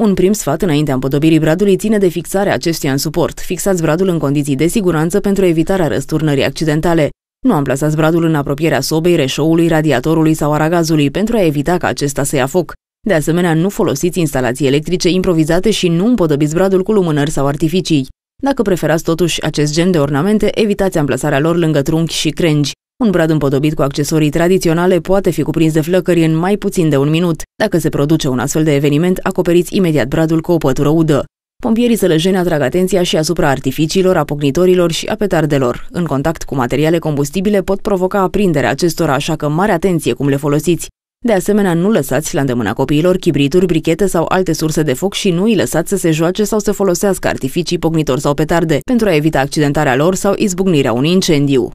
Un prim sfat înaintea împodobirii bradului ține de fixarea acestuia în suport. Fixați bradul în condiții de siguranță pentru evitarea răsturnării accidentale. Nu amplasați bradul în apropierea sobei, reșoului, radiatorului sau aragazului pentru a evita ca acesta să ia foc. De asemenea, nu folosiți instalații electrice improvizate și nu împodobiți bradul cu lumânări sau artificii. Dacă preferați totuși acest gen de ornamente, evitați amplasarea lor lângă trunchi și crengi. Un brad împodobit cu accesorii tradiționale poate fi cuprins de flăcări în mai puțin de un minut. Dacă se produce un astfel de eveniment, acoperiți imediat bradul cu o pătură udă. Pompierii sălăjeni atrag atenția și asupra artificiilor, a pocnitorilor și a petardelor. În contact cu materiale combustibile pot provoca aprinderea acestora, așa că mare atenție cum le folosiți. De asemenea, nu lăsați la îndemâna copiilor chibrituri, brichete sau alte surse de foc și nu îi lăsați să se joace sau să folosească artificii, pocnitori sau petarde, pentru a evita accidentarea lor sau izbucnirea unui incendiu.